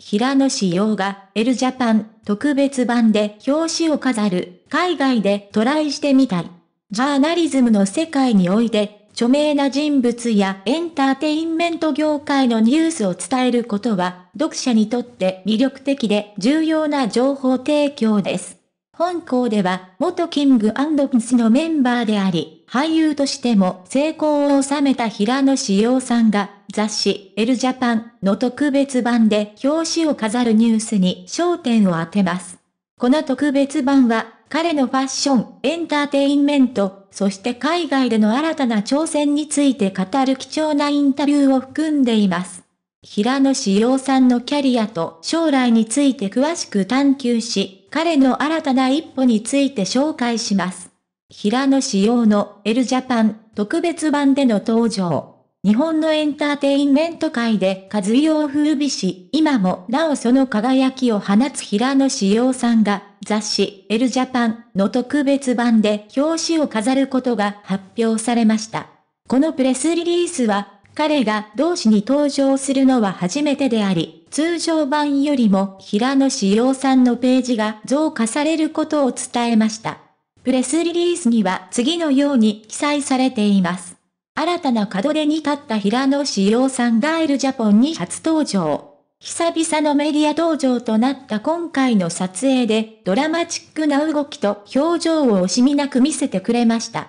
平野紫耀がエルジャパン特別版で表紙を飾る海外でトライしてみたい。ジャーナリズムの世界において著名な人物やエンターテインメント業界のニュースを伝えることは読者にとって魅力的で重要な情報提供です。本校では元キングピスのメンバーであり、俳優としても成功を収めた平野志陽さんが雑誌エルジャパンの特別版で表紙を飾るニュースに焦点を当てます。この特別版は彼のファッション、エンターテインメント、そして海外での新たな挑戦について語る貴重なインタビューを含んでいます。平野志陽さんのキャリアと将来について詳しく探求し、彼の新たな一歩について紹介します。平野紫耀の L ジャパン特別版での登場。日本のエンターテインメント界で和洋風靡し、今もなおその輝きを放つ平野志耀さんが、雑誌、エルジャパンの特別版で表紙を飾ることが発表されました。このプレスリリースは、彼が同誌に登場するのは初めてであり、通常版よりも平野志陽さんのページが増加されることを伝えました。プレスリリースには次のように記載されています。新たな門出に立った平野志陽さんガイルジャポンに初登場。久々のメディア登場となった今回の撮影でドラマチックな動きと表情を惜しみなく見せてくれました。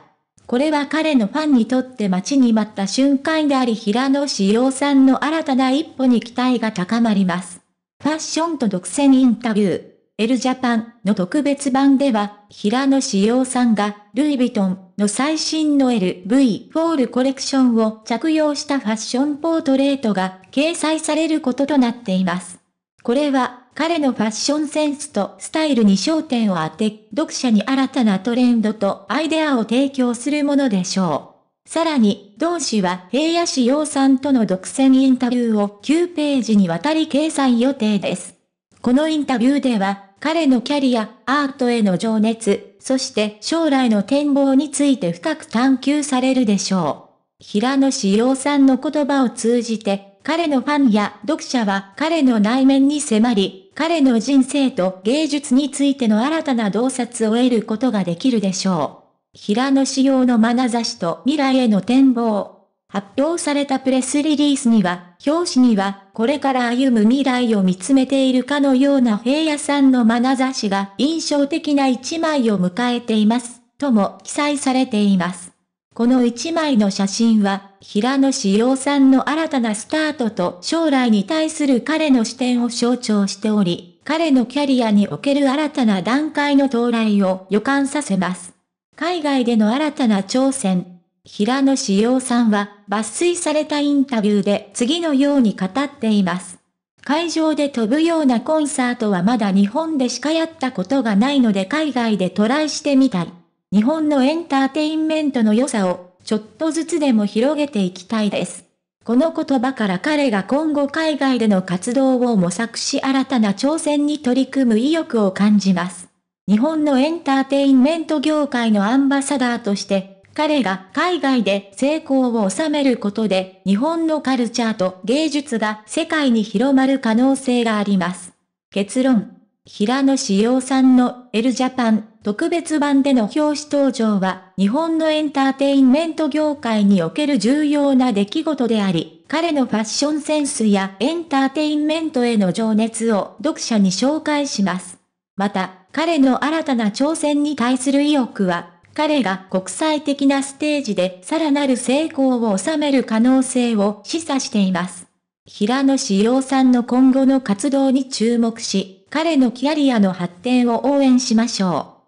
これは彼のファンにとって待ちに待った瞬間であり平野志陽さんの新たな一歩に期待が高まります。ファッションと独占インタビュー。エルジャパンの特別版では、平野志陽さんが、ルイ・ヴィトンの最新の LV フォールコレクションを着用したファッションポートレートが掲載されることとなっています。これは、彼のファッションセンスとスタイルに焦点を当て、読者に新たなトレンドとアイデアを提供するものでしょう。さらに、同氏は平野志陽さんとの独占インタビューを9ページにわたり掲載予定です。このインタビューでは、彼のキャリア、アートへの情熱、そして将来の展望について深く探求されるでしょう。平野志陽さんの言葉を通じて、彼のファンや読者は彼の内面に迫り、彼の人生と芸術についての新たな洞察を得ることができるでしょう。平野仕様の眼差しと未来への展望。発表されたプレスリリースには、表紙には、これから歩む未来を見つめているかのような平野さんの眼差しが印象的な一枚を迎えています、とも記載されています。この一枚の写真は、平野志陽さんの新たなスタートと将来に対する彼の視点を象徴しており、彼のキャリアにおける新たな段階の到来を予感させます。海外での新たな挑戦。平野志陽さんは、抜粋されたインタビューで次のように語っています。会場で飛ぶようなコンサートはまだ日本でしかやったことがないので海外でトライしてみたい。日本のエンターテインメントの良さを、ちょっとずつでも広げていきたいです。この言葉から彼が今後海外での活動を模索し新たな挑戦に取り組む意欲を感じます。日本のエンターテインメント業界のアンバサダーとして、彼が海外で成功を収めることで、日本のカルチャーと芸術が世界に広まる可能性があります。結論。平野志陽さんの L ジャパン特別版での表紙登場は、日本のエンターテインメント業界における重要な出来事であり、彼のファッションセンスやエンターテインメントへの情熱を読者に紹介します。また、彼の新たな挑戦に対する意欲は、彼が国際的なステージでさらなる成功を収める可能性を示唆しています。平野志陽さんの今後の活動に注目し、彼のキャリアの発展を応援しましょう。